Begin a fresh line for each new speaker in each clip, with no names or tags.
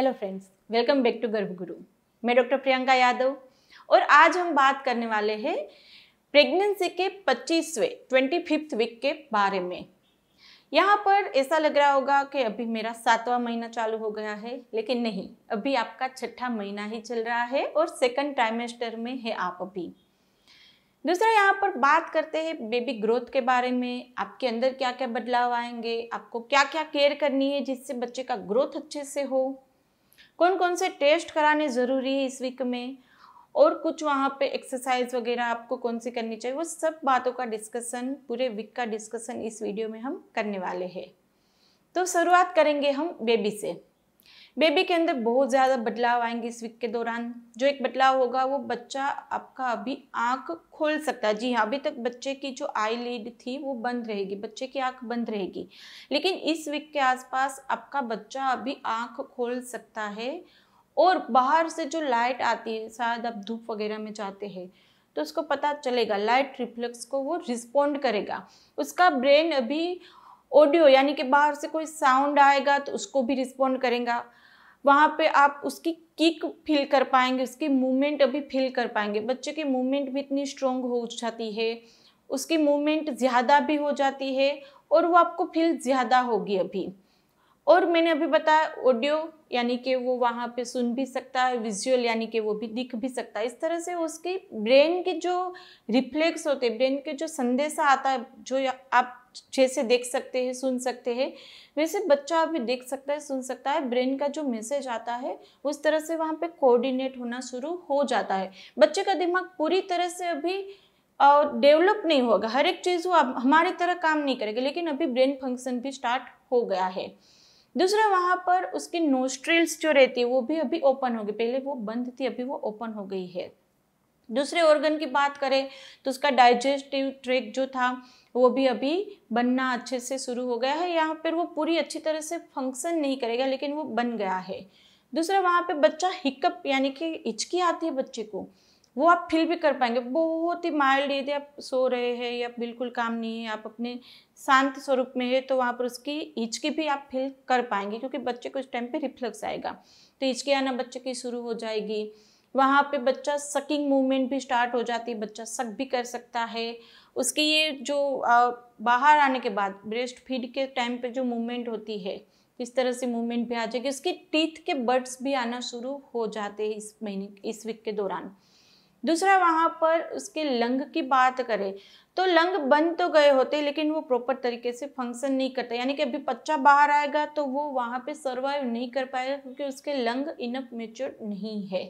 hello friends welcome back to Garbhguru मैं doctor Priyanka Yadav और आज हम बात करने वाले हैं प्रेगनेंसी के 25वें फिफ्थ वीक के बारे में यहाँ पर ऐसा लग रहा होगा कि अभी मेरा सातवां महीना चालू हो गया है लेकिन नहीं अभी आपका छठा महीना ही चल रहा है और सेकंड ट्राइमेस्टर में है आप अभी दूसरा यहाँ पर बात करते हैं बेबी ग्रोथ के बारे में आपके अंदर क्या क्या बदलाव आएंगे आपको क्या क्या केयर करनी है जिससे बच्चे का ग्रोथ अच्छे से हो कौन कौन से टेस्ट कराने ज़रूरी है इस वीक में और कुछ वहाँ पे एक्सरसाइज वगैरह आपको कौन सी करनी चाहिए वो सब बातों का डिस्कशन पूरे वीक का डिस्कशन इस वीडियो में हम करने वाले हैं तो शुरुआत करेंगे हम बेबी से बेबी के अंदर बहुत ज़्यादा बदलाव आएंगे इस वीक के दौरान जो एक बदलाव होगा वो बच्चा आपका अभी आँख खोल सकता है जी हाँ अभी तक बच्चे की जो आई लीड थी वो बंद रहेगी बच्चे की आँख बंद रहेगी लेकिन इस वीक के आसपास आपका बच्चा अभी आँख खोल सकता है और बाहर से जो लाइट आती है शायद आप धूप वगैरह में जाते हैं तो उसको पता चलेगा लाइट रिफ्लेक्स को वो रिस्पोंड करेगा उसका ब्रेन अभी ऑडियो यानी कि बाहर से कोई साउंड आएगा तो उसको भी रिस्पॉन्ड करेगा वहाँ पे आप उसकी किक फील कर पाएंगे उसकी मूवमेंट अभी फील कर पाएंगे बच्चे की मूवमेंट भी इतनी स्ट्रोंग हो जाती है उसकी मूवमेंट ज़्यादा भी हो जाती है और वो आपको फील ज़्यादा होगी अभी और मैंने अभी बताया ऑडियो यानी कि वो वहाँ पे सुन भी सकता है विजुअल यानी कि वो भी दिख भी सकता है इस तरह से उसकी ब्रेन के जो रिफ्लेक्स होते हैं ब्रेन के जो संदेशा आता है जो आप अच्छे से देख सकते हैं सुन सकते हैं वैसे बच्चा अभी देख सकता है सुन सकता है ब्रेन का जो मैसेज आता है उस तरह से वहाँ पे कोऑर्डिनेट होना शुरू हो जाता है बच्चे का दिमाग पूरी तरह से अभी डेवलप नहीं होगा हर एक चीज़ वो हमारी तरह काम नहीं करेगी लेकिन अभी ब्रेन फंक्शन भी स्टार्ट हो गया है दूसरा वहाँ पर उसकी नोस्ट्रिल्स जो रहती है वो भी अभी ओपन हो गई पहले वो बंद थी अभी वो ओपन हो गई है दूसरे ऑर्गन की बात करें तो उसका डाइजेस्टिव ट्रैक जो था वो भी अभी बनना अच्छे से शुरू हो गया है यहाँ पर वो पूरी अच्छी तरह से फंक्शन नहीं करेगा लेकिन वो बन गया है दूसरा वहाँ पे बच्चा हिकअप यानी कि हिचकी आती है बच्चे को वो आप फील भी कर पाएंगे बहुत ही माइल्ड यदि आप सो रहे हैं या बिल्कुल काम नहीं है आप अपने शांत स्वरूप में है तो वहाँ पर उसकी हिचकी भी आप फील कर पाएंगे क्योंकि बच्चे को इस टाइम पे रिफ्लक्स आएगा तो हिचकी आना बच्चे की शुरू हो जाएगी वहाँ पे बच्चा सकिंग मूवमेंट भी स्टार्ट हो जाती है बच्चा सक भी कर सकता है उसके ये जो आ, बाहर आने के बाद ब्रेस्ट फीड के टाइम पे जो मूवमेंट होती है इस तरह से मूवमेंट भी आ जाएगी उसके टीथ के बर्ड्स भी आना शुरू हो जाते हैं इस महीने इस वीक के दौरान दूसरा वहाँ पर उसके लंग की बात करें तो लंग बंद तो गए होते लेकिन वो प्रॉपर तरीके से फंक्शन नहीं करते यानी कि अभी बच्चा बाहर आएगा तो वो वहाँ पे सर्वाइव नहीं कर पाएगा क्योंकि उसके लंग इनफ मेच्योर नहीं है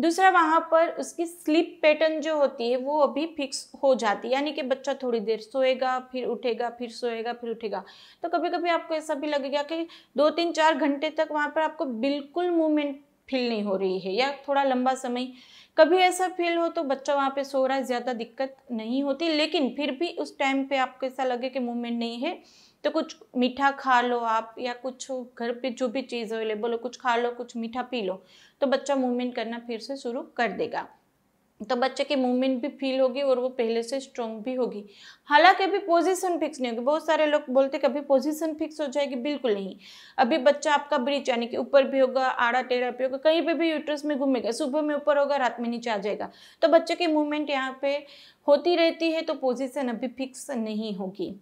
दूसरा वहाँ पर उसकी स्लीप पैटर्न जो होती है वो अभी फिक्स हो जाती है यानी कि बच्चा थोड़ी देर सोएगा फिर उठेगा फिर सोएगा फिर उठेगा तो कभी कभी आपको ऐसा भी लगेगा कि दो तीन चार घंटे तक वहाँ पर आपको बिल्कुल मूवमेंट फील नहीं हो रही है या थोड़ा लंबा समय कभी ऐसा फील हो तो बच्चा वहाँ पे सो रहा है ज़्यादा दिक्कत नहीं होती लेकिन फिर भी उस टाइम पे आपको ऐसा लगे कि मूवमेंट नहीं है तो कुछ मीठा खा लो आप या कुछ घर पे जो भी चीज़ अवेलेबल हो कुछ खा लो कुछ मीठा पी लो तो बच्चा मूवमेंट करना फिर से शुरू कर देगा तो बच्चे की मूवमेंट भी फील होगी और वो पहले से स्ट्रॉन्ग भी होगी हालांकि अभी पोजीशन फिक्स नहीं होगी बहुत सारे लोग बोलते हैं कि अभी पोजीशन फिक्स हो जाएगी बिल्कुल नहीं अभी बच्चा आपका ब्रिज यानी कि ऊपर भी होगा आड़ा टेढ़ा भी होगा कहीं पे भी यूट्रस में घूमेगा सुबह में ऊपर होगा रात में नीचे आ जाएगा तो बच्चे की मूवमेंट यहाँ पे होती रहती है तो पोजिशन अभी फिक्स नहीं होगी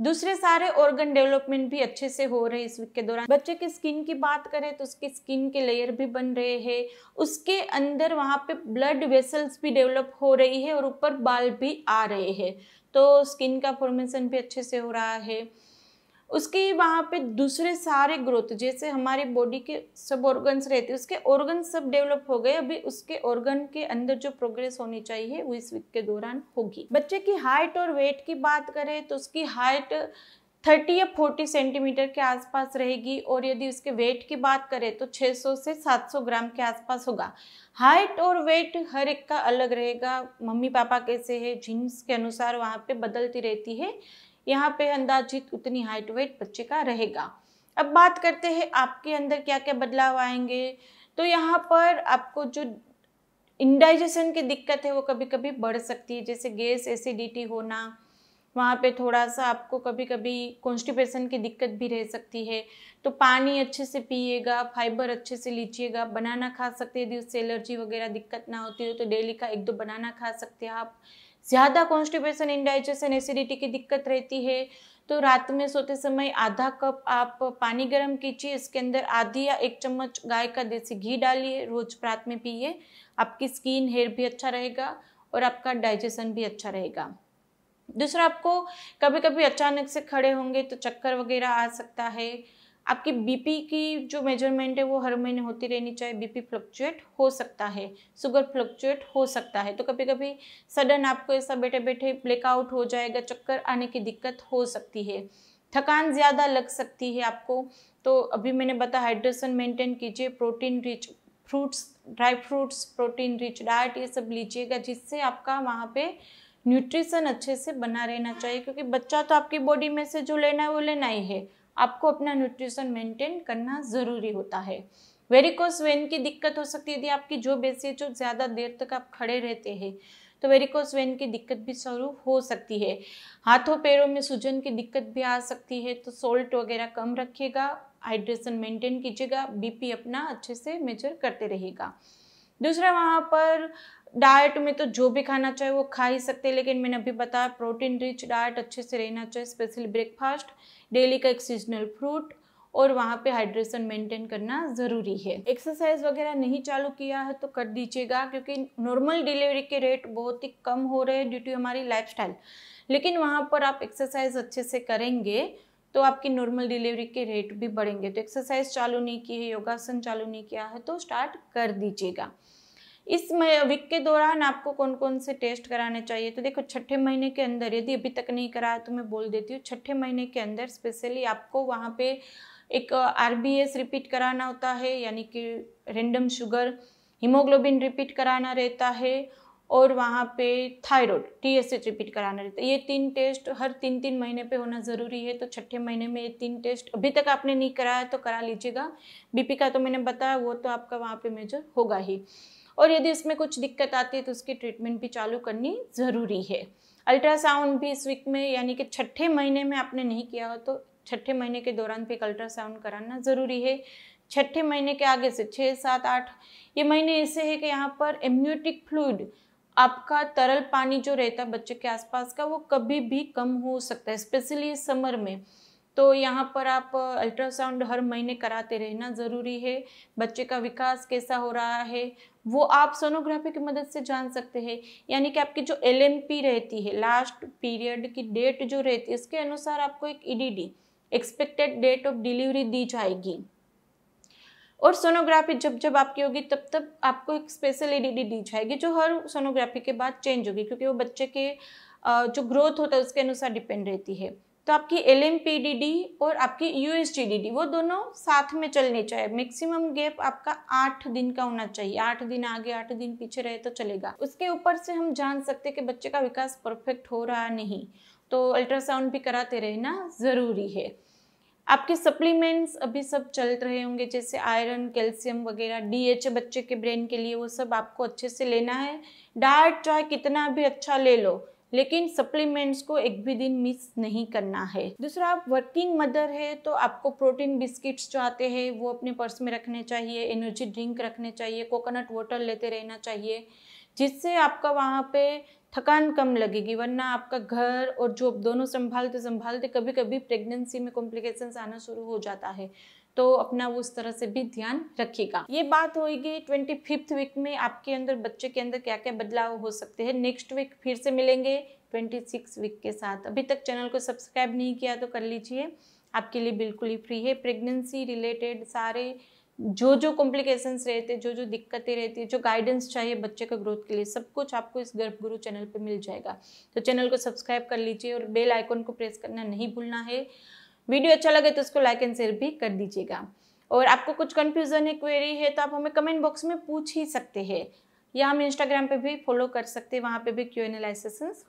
दूसरे सारे ऑर्गन डेवलपमेंट भी अच्छे से हो रहे हैं इस वीक के दौरान बच्चे की स्किन की बात करें तो उसकी स्किन के लेयर भी बन रहे हैं उसके अंदर वहाँ पे ब्लड वेसल्स भी डेवलप हो रही है और ऊपर बाल भी आ रहे हैं तो स्किन का फॉर्मेशन भी अच्छे से हो रहा है उसके वहाँ पे दूसरे सारे ग्रोथ जैसे हमारे बॉडी के सब ऑर्गन्स रहते उसके ऑर्गन सब डेवलप हो गए अभी उसके ऑर्गन के अंदर जो प्रोग्रेस होनी चाहिए वो इस वीक के दौरान होगी बच्चे की हाइट और वेट की बात करें तो उसकी हाइट थर्टी या फोर्टी सेंटीमीटर के आसपास रहेगी और यदि उसके वेट की बात करें तो 600 से 700 ग्राम के आसपास होगा हाइट और वेट हर एक का अलग रहेगा मम्मी पापा कैसे है जीन्स के अनुसार वहाँ पे बदलती रहती है यहाँ पे अंदाजित उतनी हाइट वेट बच्चे का रहेगा अब बात करते हैं आपके अंदर क्या क्या बदलाव आएंगे तो यहाँ पर आपको जो इंडाइजेशन की दिक्कत है वो कभी कभी बढ़ सकती है जैसे गैस एसिडिटी होना वहाँ पे थोड़ा सा आपको कभी कभी कॉन्स्टिपेशन की दिक्कत भी रह सकती है तो पानी अच्छे से पिएगा फाइबर अच्छे से लीजिएगा बनाना खा सकते हैं यदि उससे एलर्जी वगैरह दिक्कत ना होती हो तो डेली का एक दो बनाना खा सकते हैं आप ज़्यादा कॉन्स्टिपेशन इंडाइजेशन एसिडिटी की दिक्कत रहती है तो रात में सोते समय आधा कप आप पानी गर्म कीजिए इसके अंदर आधी या एक चम्मच गाय का देसी घी डालिए रोज प्रात में पिए आपकी स्किन हेयर भी अच्छा रहेगा और आपका डाइजेशन भी अच्छा रहेगा दूसरा आपको कभी कभी अचानक से खड़े होंगे तो चक्कर वगैरह आ सकता है आपकी बीपी की जो मेजरमेंट है वो हर महीने होती रहनी चाहिए बीपी फ्लक्चुएट हो सकता है शुगर फ्लक्चुएट हो सकता है तो कभी कभी सडन आपको ऐसा बैठे बैठे ब्लैकआउट हो जाएगा चक्कर आने की दिक्कत हो सकती है थकान ज़्यादा लग सकती है आपको तो अभी मैंने बताया हाइड्रेशन मेंटेन कीजिए protein rich fruits dry fruits protein rich diet ये सब लीजिएगा जिससे आपका वहाँ पे न्यूट्रिशन अच्छे से बना रहना चाहिए क्योंकि बच्चा तो आपकी बॉडी में से जो लेना है वो लेना ही है आपको अपना न्यूट्रिशन मेंटेन करना ज़रूरी होता है वेरिकोस वेन की दिक्कत हो सकती है यदि आपकी जो बेसी जो ज़्यादा देर तक आप खड़े रहते हैं तो वेरिकोस वेन की दिक्कत भी शुरू हो सकती है हाथों पैरों में सूजन की दिक्कत भी आ सकती है तो सोल्ट वगैरह कम रखिएगा हाइड्रेशन मेंटेन कीजिएगा बीपी अपना अच्छे से मेजर करते रहेगा दूसरा वहाँ पर डाइट में तो जो भी खाना चाहे वो खा ही सकते हैं लेकिन मैंने अभी बताया प्रोटीन रिच डाइट अच्छे से रहना चाहिए स्पेशली ब्रेकफास्ट डेली का एक सीजनल फ्रूट और वहाँ पे हाइड्रेशन मेंटेन करना ज़रूरी है एक्सरसाइज वगैरह नहीं चालू किया है तो कर दीजिएगा क्योंकि नॉर्मल डिलीवरी के रेट बहुत ही कम हो रहे हैं ड्यू टू हमारी लाइफ लेकिन वहाँ पर आप एक्सरसाइज अच्छे से करेंगे तो आपकी नॉर्मल डिलीवरी के रेट भी बढ़ेंगे तो एक्सरसाइज चालू नहीं की है योगासन चालू नहीं किया है तो स्टार्ट कर दीजिएगा इस वीक के दौरान आपको कौन कौन से टेस्ट कराने चाहिए तो देखो छठे महीने के अंदर यदि अभी तक नहीं कराया तो मैं बोल देती हूँ छठे महीने के अंदर स्पेशली आपको वहाँ पे एक आर रिपीट कराना होता है यानी कि रेंडम शुगर हीमोग्लोबिन रिपीट कराना रहता है और वहाँ पे थायराइड एच रिपीट कराना रहता है ये तीन टेस्ट हर तीन तीन महीने पे होना ज़रूरी है तो छठे महीने में ये तीन टेस्ट अभी तक आपने नहीं कराया तो करा लीजिएगा बीपी का तो मैंने बताया वो तो आपका वहाँ पे मेजर होगा ही और यदि इसमें कुछ दिक्कत आती है तो उसकी ट्रीटमेंट भी चालू करनी ज़रूरी है अल्ट्रासाउंड भी इस वीक में यानी कि छठे महीने में आपने नहीं किया हो तो छठे महीने के दौरान भी एक अल्ट्रासाउंड कराना ज़रूरी है छठे महीने के आगे से छः सात आठ ये महीने ऐसे है कि यहाँ पर एम्यूटिक फ्लूड आपका तरल पानी जो रहता है बच्चे के आसपास का वो कभी भी कम हो सकता है स्पेशली समर में तो यहाँ पर आप अल्ट्रासाउंड हर महीने कराते रहना ज़रूरी है बच्चे का विकास कैसा हो रहा है वो आप सोनोग्राफी की मदद से जान सकते हैं यानी कि आपकी जो एल रहती है लास्ट पीरियड की डेट जो रहती है उसके अनुसार आपको एक ई एक्सपेक्टेड डेट ऑफ डिलीवरी दी जाएगी और सोनोग्राफी जब जब आपकी होगी तब तब आपको एक स्पेशल एडीडी दी जाएगी जो हर सोनोग्राफी के बाद चेंज होगी क्योंकि वो बच्चे के जो ग्रोथ होता है उसके अनुसार डिपेंड रहती है तो आपकी L M P D D और आपकी U S T D D वो दोनों साथ में चलने चाहिए मैक्सिमम गैप आपका आठ दिन का होना चाहिए आठ दिन आगे आठ दिन पीछे रहे तो चलेगा उसके ऊपर से हम जान सकते कि बच्चे का विकास परफेक्ट हो रहा नहीं तो अल्ट्रासाउंड भी कराते रहना ज़रूरी है आपके सप्लीमेंट्स अभी सब चल रहे होंगे जैसे आयरन कैल्शियम वगैरह ए बच्चे के ब्रेन के लिए वो सब आपको अच्छे से लेना है डाइट चाहे कितना भी अच्छा ले लो लेकिन सप्लीमेंट्स को एक भी दिन मिस नहीं करना है दूसरा आप वर्किंग मदर है तो आपको प्रोटीन बिस्किट्स जो आते हैं वो अपने पर्स में रखने चाहिए एनर्जी ड्रिंक रखने चाहिए कोकोनट वाटर लेते रहना चाहिए जिससे आपका वहाँ पे थकान कम लगेगी वरना आपका घर और जॉब दोनों संभालते संभालते कभी कभी प्रेगनेंसी में कॉम्प्लिकेशंस आना शुरू हो जाता है तो अपना वो उस तरह से भी ध्यान रखिएगा ये बात होगी ट्वेंटी फिफ्थ वीक में आपके अंदर बच्चे के अंदर क्या क्या बदलाव हो सकते हैं नेक्स्ट वीक फिर से मिलेंगे ट्वेंटी सिक्स वीक के साथ अभी तक चैनल को सब्सक्राइब नहीं किया तो कर लीजिए आपके लिए बिल्कुल ही फ्री है प्रेगनेंसी रिलेटेड सारे जो जो कॉम्प्लिकेशंस रहते जो जो दिक्कतें रहती है जो गाइडेंस चाहिए बच्चे के ग्रोथ के लिए सब कुछ आपको इस गर्भ गुरु चैनल पर मिल जाएगा तो चैनल को सब्सक्राइब कर लीजिए और बेल आइकॉन को प्रेस करना नहीं भूलना है वीडियो अच्छा लगे तो उसको लाइक एंड शेयर भी कर दीजिएगा और आपको कुछ कन्फ्यूज़न है क्वेरी है तो आप हमें कमेंट बॉक्स में पूछ ही सकते हैं या हम इंस्टाग्राम पे भी फॉलो कर सकते हैं वहाँ पे भी क्यू एन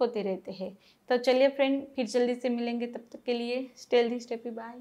होते रहते हैं तो चलिए फ्रेंड फिर जल्दी से मिलेंगे तब तक के लिए स्टेल दी स्टेपी बाय